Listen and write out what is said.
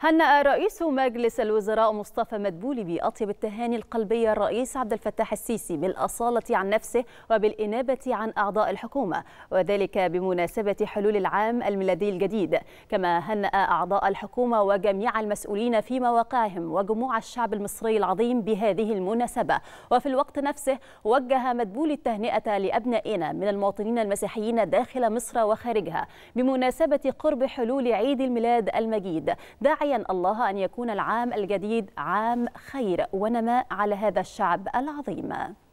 هنأ رئيس مجلس الوزراء مصطفى مدبولي بأطيب التهاني القلبية الرئيس عبد الفتاح السيسي بالأصالة عن نفسه وبالإنابة عن أعضاء الحكومة وذلك بمناسبة حلول العام الميلادي الجديد كما هنأ أعضاء الحكومة وجميع المسؤولين في مواقعهم وجموع الشعب المصري العظيم بهذه المناسبة وفي الوقت نفسه وجه مدبولي التهنئة لأبنائنا من المواطنين المسيحيين داخل مصر وخارجها بمناسبة قرب حلول عيد الميلاد المجيد داعي حيا الله أن يكون العام الجديد عام خير ونماء على هذا الشعب العظيم